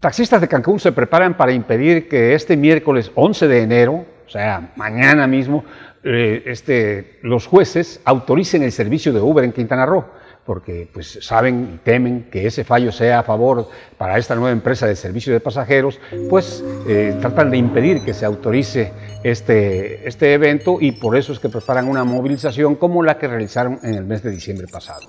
Taxistas de Cancún se preparan para impedir que este miércoles 11 de enero, o sea, mañana mismo, eh, este, los jueces autoricen el servicio de Uber en Quintana Roo, porque pues, saben y temen que ese fallo sea a favor para esta nueva empresa de servicio de pasajeros, pues eh, tratan de impedir que se autorice este, este evento y por eso es que preparan una movilización como la que realizaron en el mes de diciembre pasado.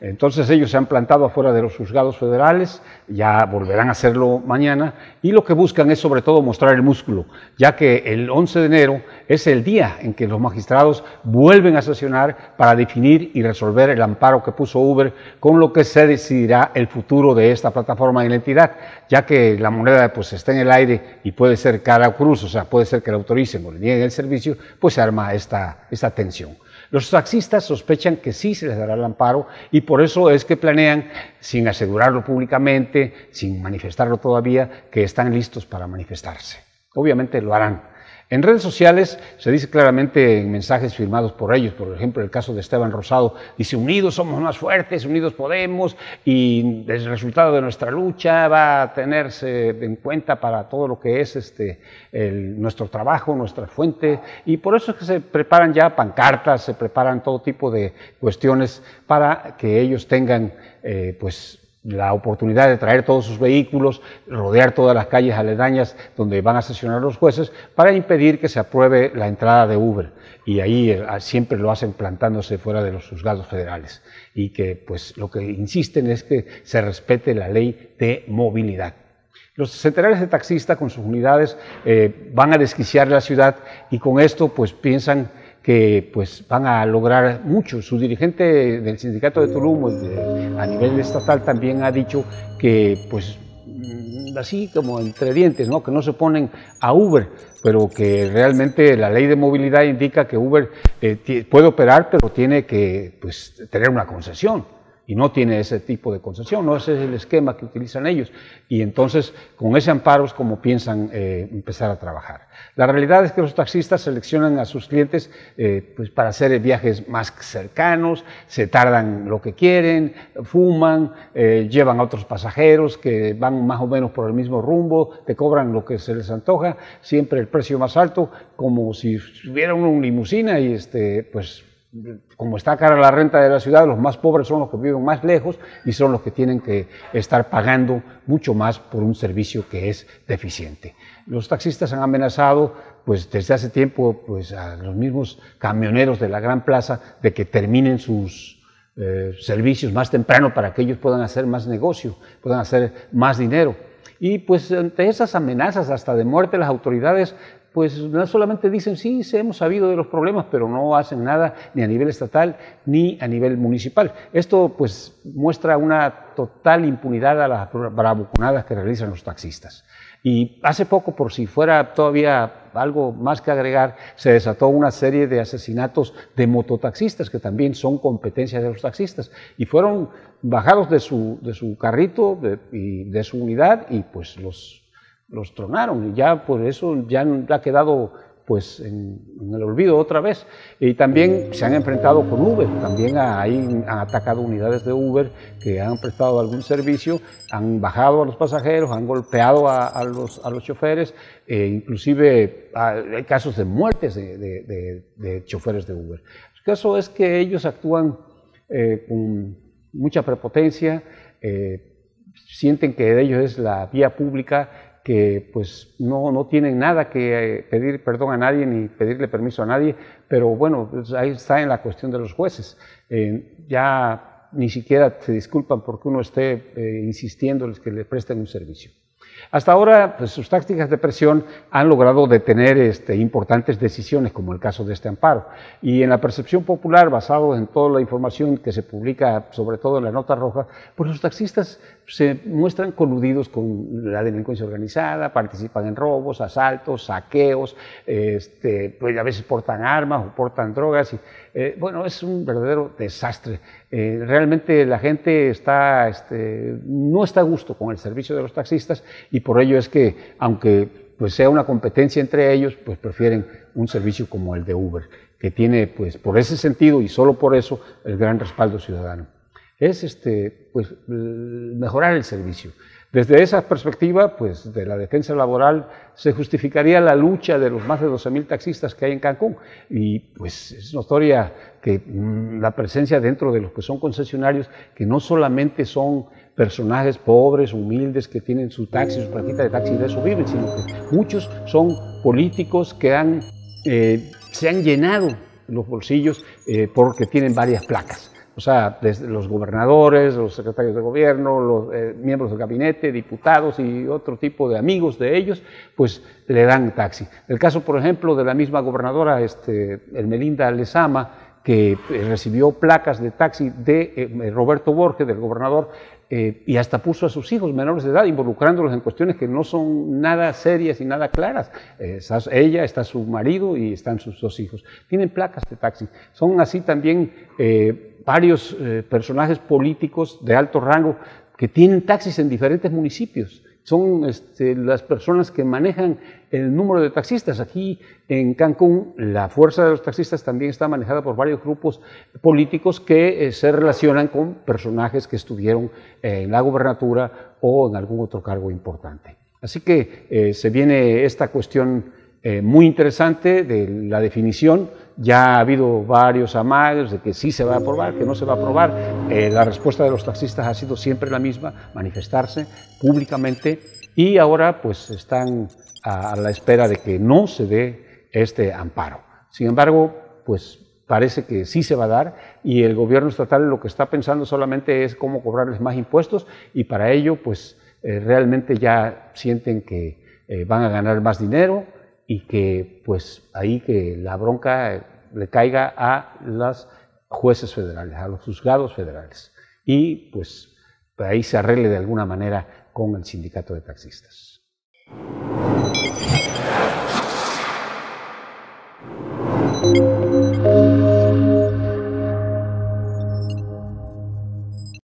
Entonces ellos se han plantado afuera de los juzgados federales, ya volverán a hacerlo mañana, y lo que buscan es sobre todo mostrar el músculo, ya que el 11 de enero es el día en que los magistrados vuelven a sesionar para definir y resolver el amparo que puso Uber, con lo que se decidirá el futuro de esta plataforma de la entidad, ya que la moneda pues está en el aire y puede ser cara o cruz, o sea, puede ser que la autoricen o le nieguen el servicio, pues se arma esta, esta tensión. Los taxistas sospechan que sí se les dará el amparo y por eso es que planean, sin asegurarlo públicamente, sin manifestarlo todavía, que están listos para manifestarse. Obviamente lo harán, en redes sociales se dice claramente en mensajes firmados por ellos, por ejemplo, el caso de Esteban Rosado, dice, unidos somos más fuertes, unidos podemos, y el resultado de nuestra lucha va a tenerse en cuenta para todo lo que es este, nuestro trabajo, nuestra fuente, y por eso es que se preparan ya pancartas, se preparan todo tipo de cuestiones para que ellos tengan eh, pues la oportunidad de traer todos sus vehículos, rodear todas las calles aledañas donde van a sesionar los jueces para impedir que se apruebe la entrada de Uber. Y ahí eh, ah, siempre lo hacen plantándose fuera de los juzgados federales. Y que pues lo que insisten es que se respete la ley de movilidad. Los centenares de taxistas con sus unidades eh, van a desquiciar la ciudad y con esto pues piensan que pues van a lograr mucho. Su dirigente del sindicato de Tulum, a nivel estatal también ha dicho que, pues, mm, así como entre dientes, ¿no? que no se ponen a Uber, pero que realmente la ley de movilidad indica que Uber eh, puede operar, pero tiene que pues, tener una concesión y no tiene ese tipo de concesión, no ese es el esquema que utilizan ellos. Y entonces, con ese amparo es como piensan eh, empezar a trabajar. La realidad es que los taxistas seleccionan a sus clientes eh, pues para hacer viajes más cercanos, se tardan lo que quieren, fuman, eh, llevan a otros pasajeros que van más o menos por el mismo rumbo, te cobran lo que se les antoja, siempre el precio más alto, como si tuviera una limusina y este, pues como está cara la renta de la ciudad, los más pobres son los que viven más lejos y son los que tienen que estar pagando mucho más por un servicio que es deficiente. Los taxistas han amenazado pues desde hace tiempo pues a los mismos camioneros de la Gran Plaza de que terminen sus eh, servicios más temprano para que ellos puedan hacer más negocio, puedan hacer más dinero. Y pues ante esas amenazas hasta de muerte, las autoridades pues no solamente dicen, sí, se hemos sabido de los problemas, pero no hacen nada ni a nivel estatal ni a nivel municipal. Esto pues muestra una total impunidad a las bravuconadas que realizan los taxistas. Y hace poco, por si fuera todavía algo más que agregar, se desató una serie de asesinatos de mototaxistas, que también son competencia de los taxistas, y fueron bajados de su, de su carrito y de su unidad y pues los los tronaron y ya por eso ya ha quedado pues en, el olvido otra vez. Y también se han enfrentado con Uber, también ahí han atacado unidades de Uber que han prestado algún servicio, han bajado a los pasajeros, han golpeado a, los, a los, choferes, e inclusive ah, hay casos de muertes de, choferes de Uber. El caso es que ellos actúan eh, con mucha prepotencia, eh, sienten que de ellos es la vía pública, que pues no, no tienen nada que eh, pedir perdón a nadie ni pedirle permiso a nadie, pero bueno, pues, ahí está en la cuestión de los jueces. Eh, ya ni siquiera se disculpan porque uno esté eh, insistiendo insistiéndoles que le presten un servicio. Hasta ahora, pues, sus tácticas de presión han logrado detener este, importantes decisiones, como el caso de este amparo. Y en la percepción popular, basado en toda la información que se publica, sobre todo en la nota roja, pues los taxistas se muestran coludidos con la delincuencia organizada, participan en robos, asaltos, saqueos, este, pues a veces portan armas o portan drogas. Y, eh, bueno, es un verdadero desastre. Eh, realmente la gente está, este, no está a gusto con el servicio de los taxistas y por ello es que, aunque pues, sea una competencia entre ellos, pues prefieren un servicio como el de Uber, que tiene, pues, por ese sentido y solo por eso, el gran respaldo ciudadano. Es, este, pues, mejorar el servicio. Desde esa perspectiva, pues, de la defensa laboral, se justificaría la lucha de los más de 12.000 taxistas que hay en Cancún. Y pues es notoria que mm, la presencia dentro de los que son concesionarios, que no solamente son personajes pobres, humildes, que tienen su taxi, su platita de taxi de eso viven, sino que muchos son políticos que han, eh, se han llenado los bolsillos eh, porque tienen varias placas. O sea, desde los gobernadores, los secretarios de gobierno, los eh, miembros del gabinete, diputados y otro tipo de amigos de ellos, pues le dan taxi. El caso, por ejemplo, de la misma gobernadora, este, Melinda Lezama, que eh, recibió placas de taxi de eh, Roberto Borges, del gobernador, eh, y hasta puso a sus hijos menores de edad involucrándolos en cuestiones que no son nada serias y nada claras. ella, está su marido y están sus dos hijos. Tienen placas de taxi. Son así también varios personajes políticos de alto rango que tienen taxis en diferentes municipios son este, las personas que manejan el número de taxistas. Aquí en Cancún la fuerza de los taxistas también está manejada por varios grupos políticos que eh, se relacionan con personajes que estuvieron eh, en la gubernatura o en algún otro cargo importante. Así que eh, se viene esta cuestión muy interesante de la definición ya ha habido varios amagos de que sí se va a aprobar, que no se va a aprobar. Eh, la respuesta de los taxistas ha sido siempre la misma, manifestarse públicamente y ahora pues están a, la espera de que no se dé este amparo. Sin embargo, pues parece que sí se va a dar y el gobierno estatal lo que está pensando solamente es cómo cobrarles más impuestos y para ello pues eh, realmente ya sienten que eh, van a ganar más dinero y que pues ahí que la bronca le caiga a los jueces federales, a los juzgados federales y pues ahí se arregle de alguna manera con el sindicato de taxistas.